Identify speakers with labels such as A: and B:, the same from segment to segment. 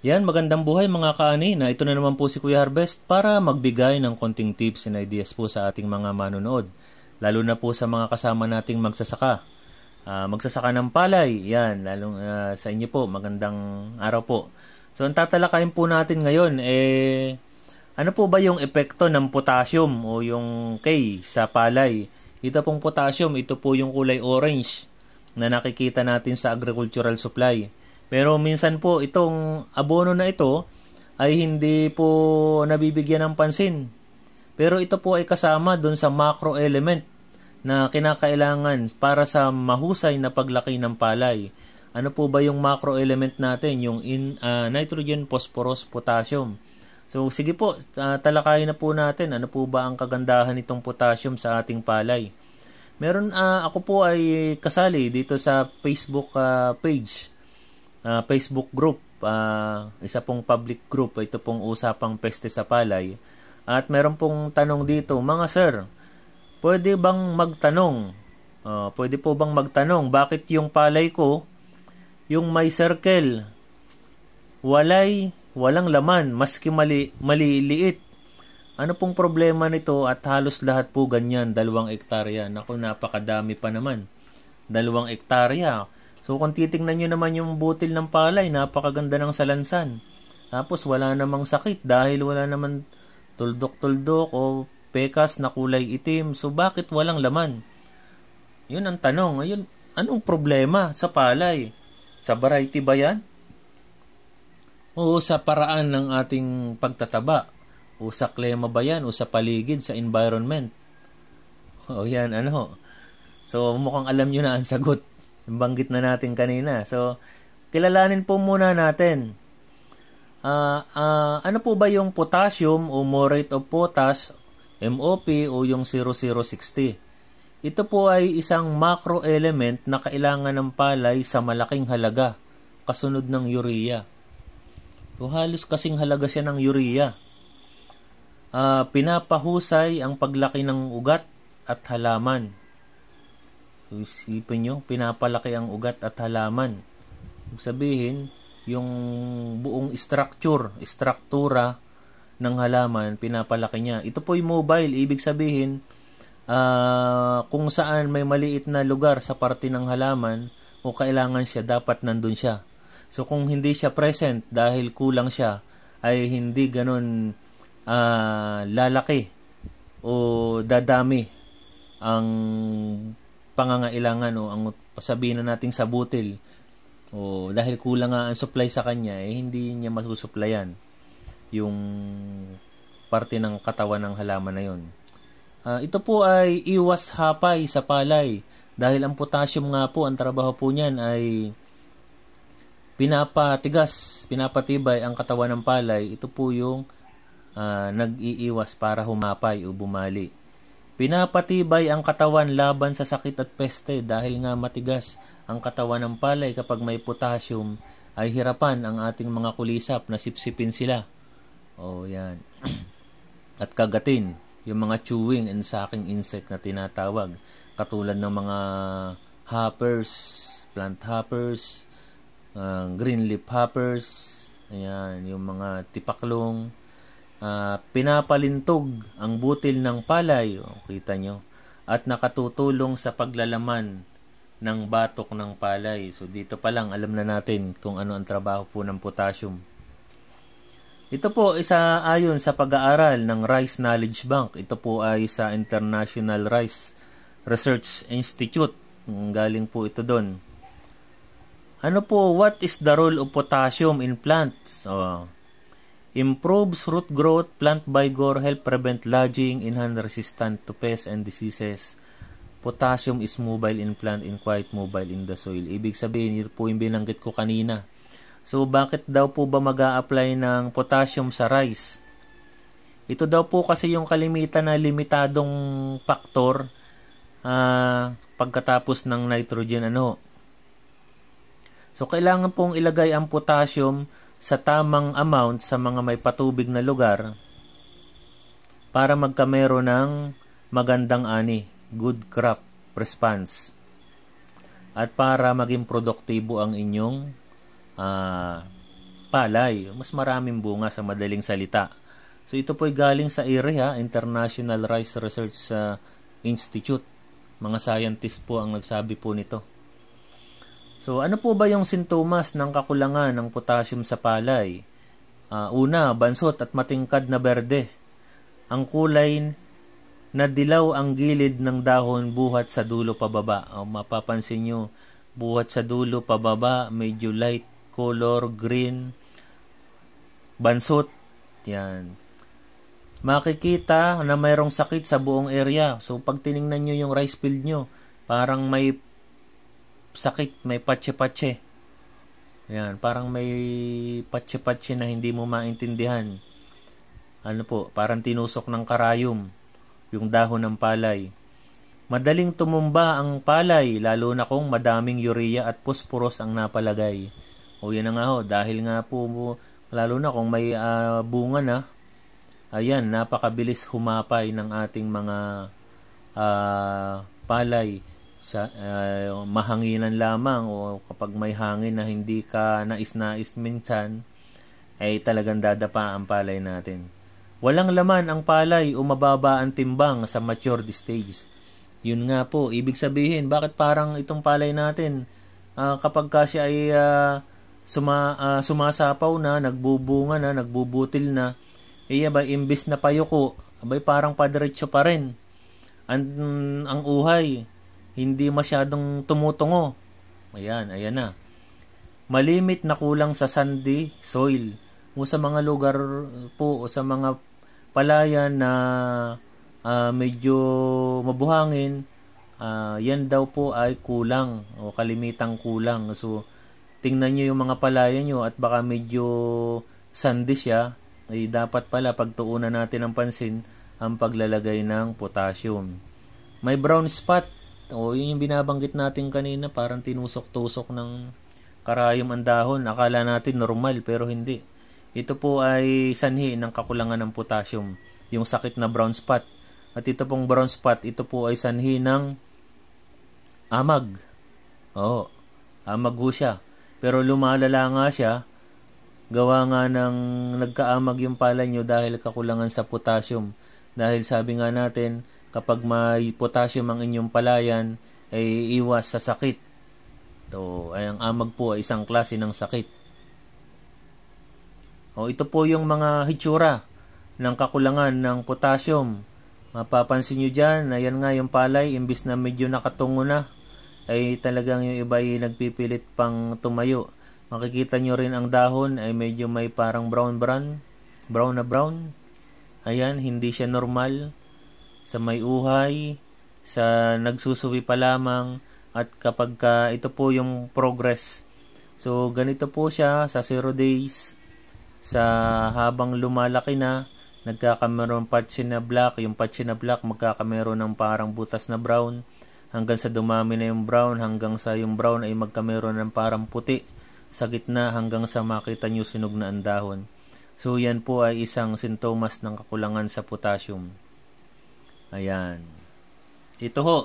A: Yan, magandang buhay mga Na Ito na naman po si Kuya Harvest para magbigay ng konting tips and ideas po sa ating mga manonood. Lalo na po sa mga kasama nating magsasaka. Uh, magsasaka ng palay, yan, lalo uh, sa inyo po. Magandang araw po. So, ang tatalakayin po natin ngayon, eh, ano po ba yung epekto ng potassium o yung K sa palay? Ito pong potassium, ito po yung kulay orange na nakikita natin sa agricultural supply. Pero minsan po itong abono na ito ay hindi po nabibigyan ng pansin. Pero ito po ay kasama doon sa macro element na kinakailangan para sa mahusay na paglaki ng palay. Ano po ba yung macro element natin? Yung in, uh, nitrogen, phosphorus, potassium. So sige po, uh, talakayin na po natin ano po ba ang kagandahan nitong potassium sa ating palay. Meron uh, ako po ay kasali dito sa Facebook uh, page uh, Facebook group, uh, isa pong public group, ito pong usapang peste sa palay. At meron pong tanong dito, mga sir, pwede bang magtanong? Uh, pwede po bang magtanong bakit yung palay ko, yung may circle, walay, walang laman, maski mali, maliliit. Ano pong problema nito at halos lahat po ganyan, dalawang ektarya. Naku, napakadami pa naman. Dalawang ektarya So kung titingnan nyo naman yung butil ng palay, napakaganda ng salansan. Tapos wala namang sakit dahil wala naman tuldok-tuldok o pekas na kulay itim. So bakit walang laman? Yun ang tanong. Ayun, anong problema sa palay? Sa variety ba yan? O sa paraan ng ating pagtataba? O sa klema ba yan? O sa paligid, sa environment? O yan, ano? So mukhang alam nyo na ang sagot. Banggit na natin kanina. So, kilalanin po muna natin. Uh, uh, ano po ba yung potassium o morate of potash, MOP o yung 0060? Ito po ay isang macro element na kailangan ng palay sa malaking halaga, kasunod ng urea. So, halos kasing halaga siya ng urea. Uh, pinapahusay ang paglaki ng ugat at halaman. Isipin nyo, pinapalaki ang ugat at halaman. Ibig sabihin, yung buong structure, struktura ng halaman, pinapalaki niya. Ito po'y mobile, ibig sabihin, uh, kung saan may maliit na lugar sa parte ng halaman o kailangan siya, dapat nandun siya. So kung hindi siya present dahil kulang siya, ay hindi ganun uh, lalaki o dadami ang pangangailangan o oh, ang sabihin na nating sa butil o oh, dahil kulang nga ang supply sa kanya eh hindi niya masusuplayan yung parte ng katawan ng halaman na yon. Uh, ah, ito po ay iwas hapay sa palay dahil ang potassium nga po ang trabaho po niyan ay pinapatigas, pinapatibay ang katawan ng palay. Ito po yung uh, nag-iiwas para humapay o bumali. Pinapatibay ang katawan laban sa sakit at peste dahil nga matigas ang katawan ng palay kapag may potassium ay hirapan ang ating mga kulisap na sipsipin sila. O oh, yan. At kagatin yung mga chewing and sucking insect na tinatawag katulad ng mga hoppers, plant hoppers, uh, green leaf hoppers, ayan, yung mga tipaklong, uh, pinapalintog ang butil ng palay, oh, kita nyo, at nakatutulong sa paglalaman ng batok ng palay. So dito pa lang alam na natin kung ano ang trabaho po ng potassium. Ito po isa ayon sa pag-aaral ng Rice Knowledge Bank. Ito po ay sa International Rice Research Institute. Galing po ito doon. Ano po, what is the role of potassium in plants? Oh, Improves root growth, plant vigor, help prevent lodging, enhance resistant to pests and diseases. Potassium is mobile in plant and quite mobile in the soil. Ibig sabihin, yun po yung binanggit ko kanina. So, bakit daw po ba mag apply ng potassium sa rice? Ito daw po kasi yung kalimitan na limitadong faktor uh, pagkatapos ng nitrogen ano. So, kailangan pong ilagay ang potassium sa tamang amount sa mga may patubig na lugar para magkamero ng magandang ani, good crop response. At para maging produktibo ang inyong uh, palay, mas maraming bunga sa madaling salita. So ito po ay galing sa IRIHA, International Rice Research uh, Institute. Mga scientist po ang nagsabi po nito. So ano po ba yung sintomas ng kakulangan ng potassium sa palay? Uh, una, bansot at matingkad na berde. Ang kulay na dilaw ang gilid ng dahon buhat sa dulo pababa. Uh, mapapansin nyo, buhat sa dulo pababa, medyo light color, green, bansot. Yan. Makikita na mayroong sakit sa buong area. So pag tiningnan nyo yung rice field nyo, parang may sakit, may patse-patse. Yan, parang may patse-patse na hindi mo maintindihan. Ano po, parang tinusok ng karayom, yung dahon ng palay. Madaling tumumba ang palay, lalo na kung madaming urea at posporos ang napalagay. O yan na nga ho, dahil nga po, lalo na kung may uh, bunga na, ayan, napakabilis humapay ng ating mga uh, palay sa, uh, mahanginan lamang o kapag may hangin na hindi ka nais-nais minsan ay talagang dadapa ang palay natin. Walang laman ang palay o mababa ang timbang sa matured stage. Yun nga po, ibig sabihin bakit parang itong palay natin uh, kapag ka siya ay uh, suma, uh, sumasapaw na, nagbubunga na, nagbubutil na, eh ba imbes na ko, abay parang padiretso pa rin. Ang, ang uhay, hindi masyadong tumutungo. Ayan, ayan na. Malimit na kulang sa sandy soil o sa mga lugar po o sa mga palayan na uh, medyo mabuhangin, uh, yan daw po ay kulang o kalimitang kulang. So, tingnan nyo yung mga palayan nyo at baka medyo sandy siya, ay dapat pala pagtuunan natin ng pansin ang paglalagay ng potassium. May brown spot o yun yung binabanggit natin kanina, parang tinusok-tusok ng karayom ang dahon. Akala natin normal pero hindi. Ito po ay sanhi ng kakulangan ng potassium, yung sakit na brown spot. At ito pong brown spot, ito po ay sanhi ng amag. Oo, amag ho siya. Pero lumalala nga siya, gawa nga ng nagkaamag yung pala nyo dahil kakulangan sa potassium. Dahil sabi nga natin, kapag may potassium ang inyong palayan, ay iwas sa sakit. So, ay ang amag po ay isang klase ng sakit. O, ito po yung mga hitsura ng kakulangan ng potassium. Mapapansin niyo diyan, ayan nga yung palay, imbis na medyo nakatungo na, ay talagang yung iba ay nagpipilit pang tumayo. Makikita nyo rin ang dahon ay medyo may parang brown brown, brown na brown. Ayan, hindi siya normal sa may uhay, sa nagsusuwi pa lamang, at kapag ka, ito po yung progress. So, ganito po siya sa 0 days, sa habang lumalaki na, nagkakameron patch na black, yung patch na black magkakameron ng parang butas na brown, hanggang sa dumami na yung brown, hanggang sa yung brown ay magkameron ng parang puti sa gitna hanggang sa makita nyo sunog na dahon. So yan po ay isang sintomas ng kakulangan sa potassium. Ayan. Ito ho.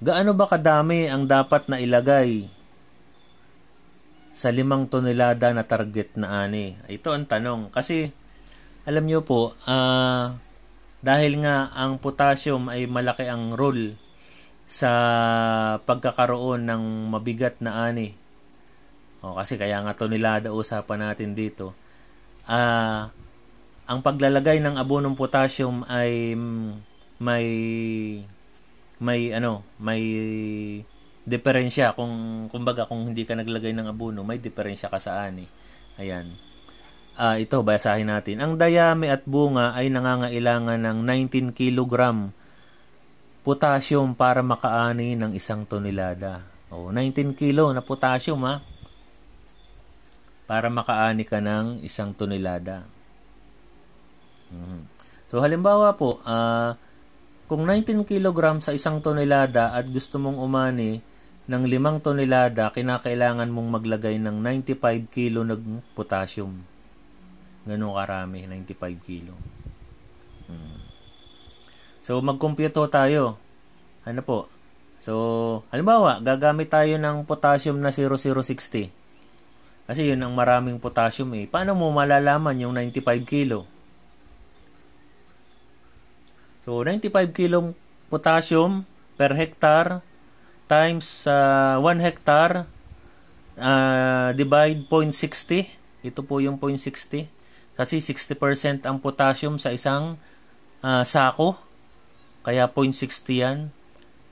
A: Gaano ba kadami ang dapat na ilagay sa limang tonelada na target na ani? Ito ang tanong. Kasi, alam nyo po, uh, dahil nga ang potassium ay malaki ang role sa pagkakaroon ng mabigat na ani. O, kasi kaya nga tonelada usapan natin dito. Ah, uh, ang paglalagay ng abonong potassium ay may may ano, may diferensya kung kumbaga kung hindi ka naglagay ng abono, may diferensya ka sa ani. Ayan. Uh, ito basahin natin. Ang dayami at bunga ay nangangailangan ng 19 kg potassium para makaani ng isang tonelada. O, 19 kilo na potassium ha. Para makaani ka ng isang tonelada mm So halimbawa po, uh, kung 19 kg sa isang tonelada at gusto mong umani ng 5 tonelada, kinakailangan mong maglagay ng 95 kilo ng potassium. Ganun karami, 95 kilo. Hmm. So magkumpyuto tayo. Ano po? So, halimbawa, gagamit tayo ng potassium na 0060. Kasi yun ang maraming potassium eh. Paano mo malalaman yung 95 kilo? So, 95 kg potassium per hectare times uh, ah, 1 hectare uh, divide 0.60. Ito po yung 0.60. Kasi 60% ang potassium sa isang uh, sako. Kaya 0.60 yan.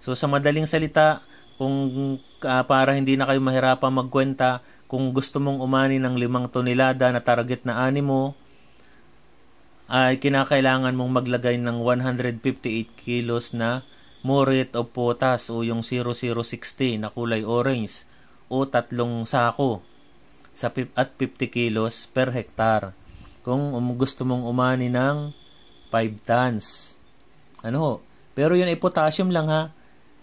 A: So, sa madaling salita, kung uh, para hindi na kayo mahirapan magkwenta, kung gusto mong umani ng limang tonelada na target na animo, ay kinakailangan mong maglagay ng 158 kilos na murit of potas o yung 0060 na kulay orange o tatlong sako sa at 50 kilos per hektar kung um-, gusto mong umani ng 5 tons. Ano ho? Pero yun ay potassium lang ha.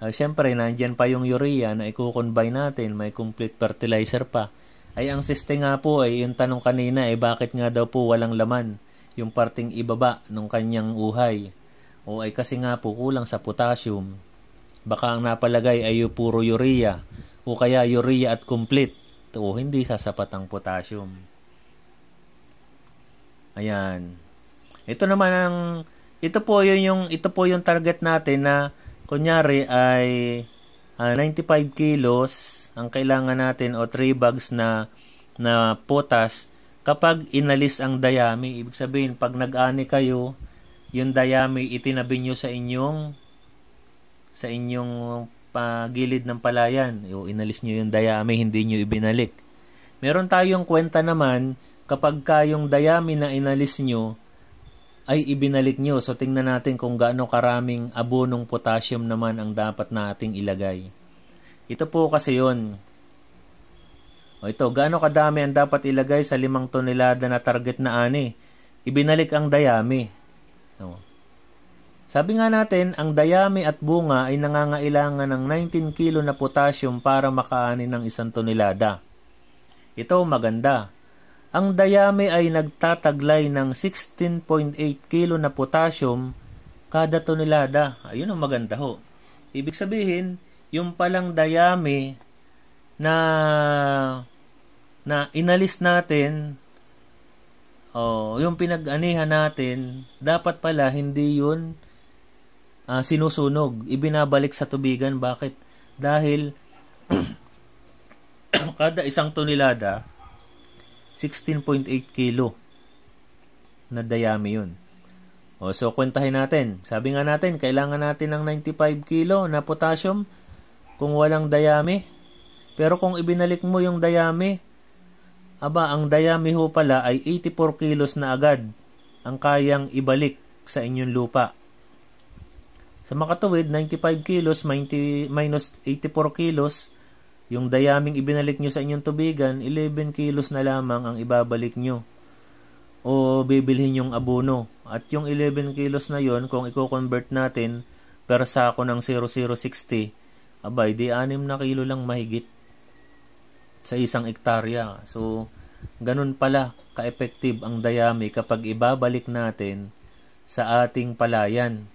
A: Uh, Siyempre, nandyan pa yung urea na i-combine natin. May complete fertilizer pa. Ay, ang siste nga po ay yung tanong kanina ay eh, bakit nga daw po walang laman yung parting ibaba ng kanyang uhay o ay kasi nga po kulang sa potassium. Baka ang napalagay ay puro urea o kaya urea at complete o hindi sasapat ang potassium. Ayan. Ito naman ang ito po yun yung ito po yung target natin na kunyari ay uh, ah, 95 kilos ang kailangan natin o 3 bags na na potas kapag inalis ang dayami, ibig sabihin, pag nag-ani kayo, yung dayami itinabi nyo sa inyong sa inyong pagilid uh, ng palayan. O inalis nyo yung dayami, hindi nyo ibinalik. Meron tayong kwenta naman kapag kayong dayami na inalis nyo ay ibinalik nyo. So tingnan natin kung gaano karaming abonong potassium naman ang dapat nating ilagay. Ito po kasi yon o ito, gaano kadami ang dapat ilagay sa limang tonelada na target na ani? Ibinalik ang dayami. O. Sabi nga natin, ang dayami at bunga ay nangangailangan ng 19 kilo na potassium para makaani ng isang tonelada. Ito maganda. Ang dayami ay nagtataglay ng 16.8 kilo na potassium kada tonelada. Ayun ang maganda ho. Ibig sabihin, yung palang dayami na na inalis natin oh, yung pinag-anihan natin, dapat pala hindi yun uh, sinusunog, ibinabalik sa tubigan. Bakit? Dahil kada isang tonelada, 16.8 kilo na dayami yun. O, oh, so, kwentahin natin. Sabi nga natin, kailangan natin ng 95 kilo na potassium kung walang dayami. Pero kung ibinalik mo yung dayami, Aba, ang dayami ho pala ay 84 kilos na agad ang kayang ibalik sa inyong lupa. Sa makatuwid, 95 kilos minus 84 kilos, yung dayaming ibinalik nyo sa inyong tubigan, 11 kilos na lamang ang ibabalik nyo. O bibilhin yung abono. At yung 11 kilos na yon kung i-convert natin per sako ng 0060, abay, di 6 na kilo lang mahigit sa isang ektarya. So, ganun pala ka-effective ang dayami kapag ibabalik natin sa ating palayan.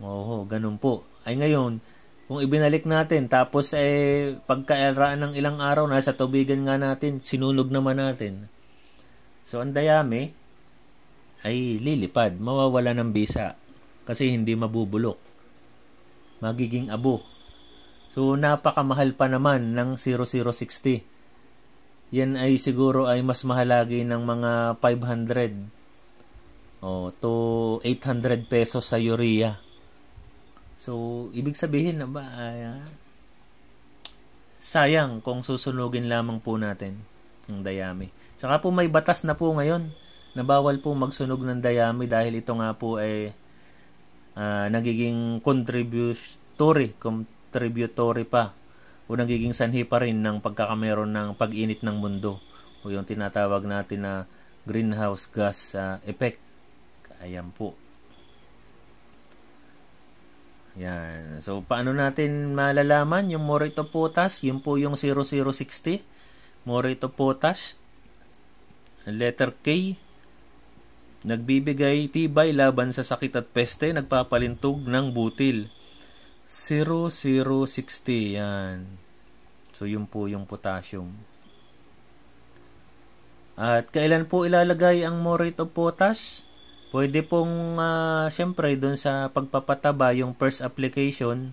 A: Oo, ganun po. Ay ngayon, kung ibinalik natin tapos eh pagkaeraan ng ilang araw nasa tubigan nga natin, sinunog naman natin. So ang dayami ay lilipad, mawawala ng bisa kasi hindi mabubulok. Magiging abo So, napakamahal pa naman ng 0060. Yan ay siguro ay mas mahalagi ng mga 500 oh, to 800 pesos sa urea. So, ibig sabihin na ba, uh, sayang kung susunugin lamang po natin ng dayami. Tsaka po may batas na po ngayon na bawal po magsunog ng dayami dahil ito nga po ay uh, nagiging contributory, com- contributory pa o nagiging sanhi pa rin ng pagkakameron ng pag-init ng mundo o yung tinatawag natin na greenhouse gas uh, effect. Ayan po. Yan. So, paano natin malalaman yung Morito Potash? Yun po yung 0060. Morito Potash. Letter K. Nagbibigay tibay laban sa sakit at peste. Nagpapalintog ng butil. 0060 yan. So, yun po yung potassium. At kailan po ilalagay ang morate of potash? Pwede pong, uh, ah, syempre, doon sa pagpapataba, yung first application,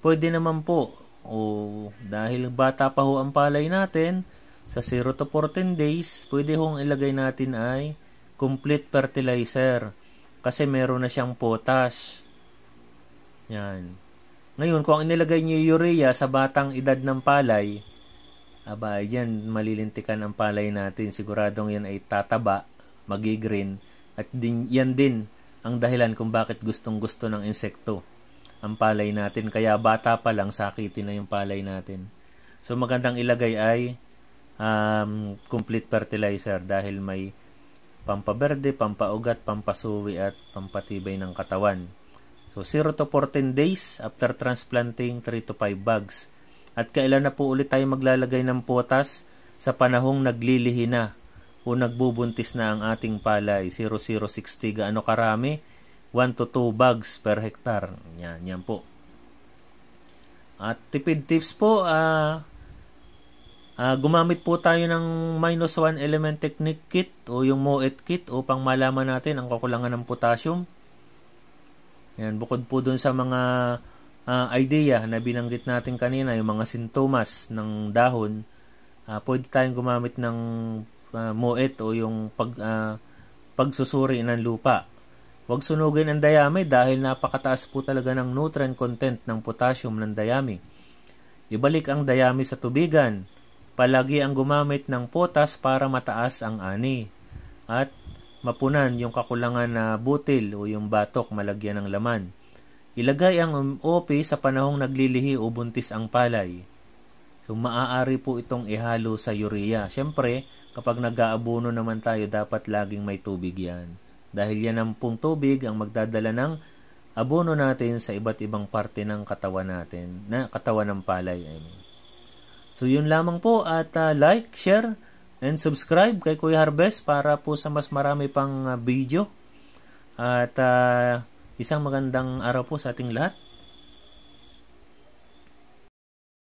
A: pwede naman po. O, dahil bata pa ho ang palay natin, sa 0 to 14 days, pwede hong ilagay natin ay complete fertilizer. Kasi meron na siyang potash. Yan. Ngayon, kung ang inilagay niyo urea sa batang edad ng palay, aba, yan, malilintikan ang palay natin. Siguradong yan ay tataba, magigreen, at din, yan din ang dahilan kung bakit gustong-gusto ng insekto ang palay natin. Kaya bata pa lang, sakitin na yung palay natin. So, magandang ilagay ay um, complete fertilizer dahil may pampaberde, pampaugat, pampasuwi at pampatibay ng katawan. So 0 to 14 days after transplanting 3 to 5 bags. At kailan na po ulit tayo maglalagay ng potas sa panahong naglilihi na o nagbubuntis na ang ating palay. 0060 gaano karami? 1 to 2 bags per hectare. Yan, yan po. At tipid tips po, uh, uh, gumamit po tayo ng minus 1 element technique kit o yung MOET kit upang malaman natin ang kakulangan ng potassium yan, bukod po doon sa mga uh, idea na binanggit natin kanina, yung mga sintomas ng dahon, uh, pwede tayong gumamit ng uh, moet o yung pag, uh, pagsusuri ng lupa. Huwag sunugin ang dayami dahil napakataas po talaga ng nutrient content ng potassium ng dayami. Ibalik ang dayami sa tubigan. Palagi ang gumamit ng potas para mataas ang ani. At mapunan yung kakulangan na butil o yung batok malagyan ng laman. Ilagay ang OP sa panahong naglilihi o buntis ang palay. So maaari po itong ihalo sa urea. Siyempre, kapag nag-aabono naman tayo, dapat laging may tubig yan. Dahil yan ang pong tubig ang magdadala ng abono natin sa iba't ibang parte ng katawan natin, na katawan ng palay. I mean. So yun lamang po at uh, like, share, and subscribe kay Kuya Harvest para po sa mas marami pang ah, video. At uh, isang magandang araw po sa ating lahat.